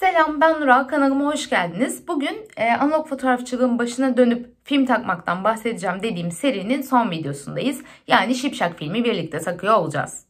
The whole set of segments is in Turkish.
Selam ben Nura kanalıma hoş geldiniz. Bugün e, analog fotoğrafçılığın başına dönüp film takmaktan bahsedeceğim dediğim serinin son videosundayız. Yani Şipşak filmi birlikte takıyor olacağız.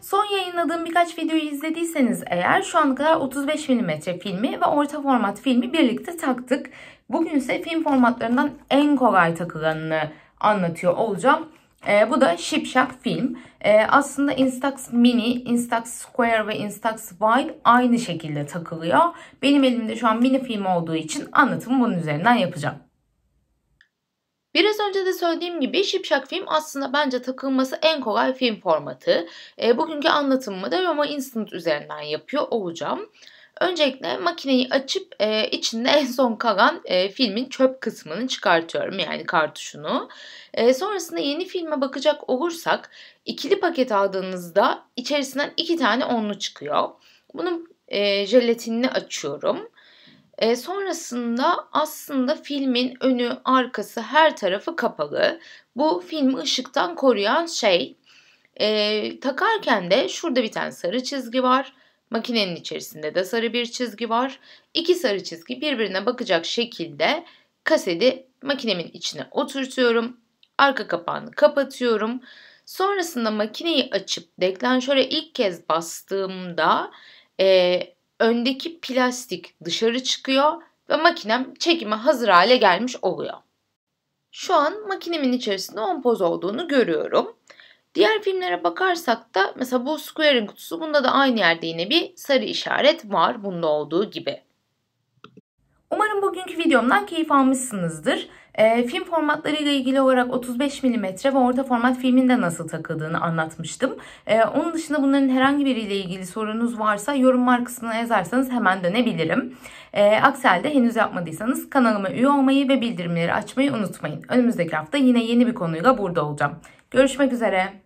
Son yayınladığım birkaç videoyu izlediyseniz eğer şu ana kadar 35 mm filmi ve orta format filmi birlikte taktık. Bugün ise film formatlarından en kolay takılanını anlatıyor olacağım. E, bu da Şipşak film. E, aslında Instax Mini, Instax Square ve Instax Wide aynı şekilde takılıyor. Benim elimde şu an mini film olduğu için anlatımı bunun üzerinden yapacağım. Biraz önce de söylediğim gibi Şipşak film aslında bence takılması en kolay film formatı. E, bugünkü anlatımımı da Roma Instant üzerinden yapıyor olacağım. Öncelikle makineyi açıp e, içinde en son kalan e, filmin çöp kısmını çıkartıyorum yani kartuşunu. E, sonrasında yeni filme bakacak olursak ikili paket aldığınızda içerisinden iki tane onlu çıkıyor. Bunun e, jelatinini açıyorum. E, sonrasında aslında filmin önü, arkası, her tarafı kapalı. Bu filmi ışıktan koruyan şey. E, takarken de şurada bir tane sarı çizgi var. Makinenin içerisinde de sarı bir çizgi var. İki sarı çizgi birbirine bakacak şekilde kaseti makinemin içine oturtuyorum. Arka kapağını kapatıyorum. Sonrasında makineyi açıp deklanşöre ilk kez bastığımda e, öndeki plastik dışarı çıkıyor ve makinem çekime hazır hale gelmiş oluyor. Şu an makinemin içerisinde on poz olduğunu görüyorum. Diğer filmlere bakarsak da mesela bu Square'in kutusu bunda da aynı yerde yine bir sarı işaret var bunda olduğu gibi. Umarım bugünkü videomdan keyif almışsınızdır. E, film formatlarıyla ilgili olarak 35 mm ve orta format filminde nasıl takıldığını anlatmıştım. E, onun dışında bunların herhangi biriyle ilgili sorunuz varsa yorumlar kısmına yazarsanız hemen dönebilirim. E, aksi henüz yapmadıysanız kanalıma üye olmayı ve bildirimleri açmayı unutmayın. Önümüzdeki hafta yine yeni bir konuyla burada olacağım. Görüşmek üzere.